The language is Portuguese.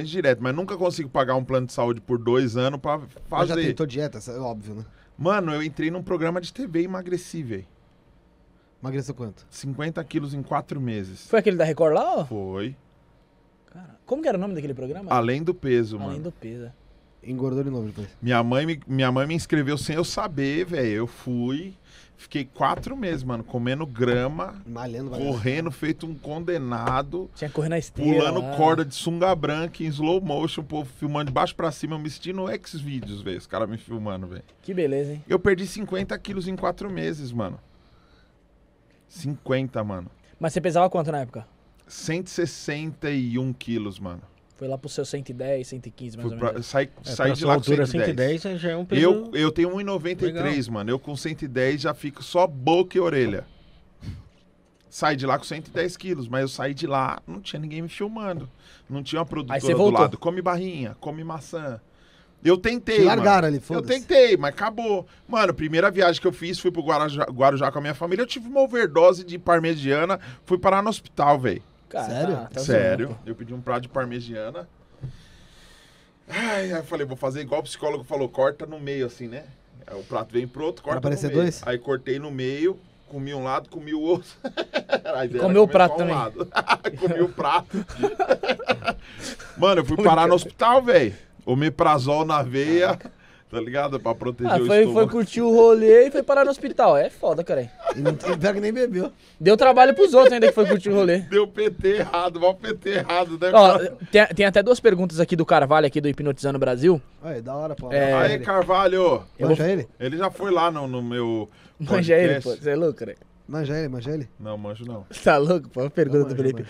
despesa direto, mas nunca consigo pagar um plano de saúde por dois anos para fazer. Mas já tentou dieta, é óbvio, né? Mano, eu entrei num programa de TV e emagreci, velho. Emagreceu quanto? 50 quilos em quatro meses. Foi aquele da Record lá, ó? Foi. Cara, como que era o nome daquele programa? Além do peso, Além mano. Além do peso. Engordou de novo depois. Minha mãe me, minha mãe me inscreveu sem eu saber, velho. Eu fui. Fiquei quatro meses, mano, comendo grama, Malhando, correndo, feito um condenado. Tinha que correr na esteira. Pulando lá. corda de sunga branca em slow motion, o povo filmando de baixo pra cima. Eu me senti no X-Videos, velho, os caras me filmando, velho. Que beleza, hein? Eu perdi 50 quilos em quatro meses, mano. 50, mano. Mas você pesava quanto na época? 161 quilos, mano. Foi lá pro seu 110, 115, mais Fui ou menos. sai é, sai de lá com 110. 110 já é um peso eu, eu tenho 1,93, mano. Eu com 110 já fico só boca e orelha. Sai de lá com 110 quilos, mas eu saí de lá, não tinha ninguém me filmando. Não tinha uma produtora do voltou. lado. Come barrinha, come maçã. Eu tentei. Te largaram mano. ali, foda -se. Eu tentei, mas acabou. Mano, primeira viagem que eu fiz, fui pro Guarujá, Guarujá com a minha família. Eu tive uma overdose de parmegiana, fui parar no hospital, velho. Cara, Sério? tá, tá Sério. Zoando, eu pedi um prato de parmegiana. Ai, aí eu falei, vou fazer igual o psicólogo falou, corta no meio assim, né? Aí é, o prato vem pro outro, corta pra aparecer no meio. dois? Aí cortei no meio, comi um lado, comi o outro. Aí, comeu o prato um também. comi o prato. Mano, eu fui parar no é? hospital, velho. Omeprazol na veia, ah. tá ligado? Pra proteger ah, foi, o estômago. Foi curtir o rolê e foi parar no hospital. É foda, cara. E não tem nem bebeu. Deu trabalho pros outros ainda que foi curtir o rolê. Deu PT errado, mal PT errado, né? Ó, tem, tem até duas perguntas aqui do Carvalho, aqui do Hipnotizando Brasil. Aí, da hora, pô. É... Aê, Carvalho! Eu vou... ele? Ele já foi lá no, no meu. Podcast. Manja ele, pô. Você é louco, né? Manja ele, manja ele? Não, manjo não. Tá louco, pô? Pergunta não, do Felipe.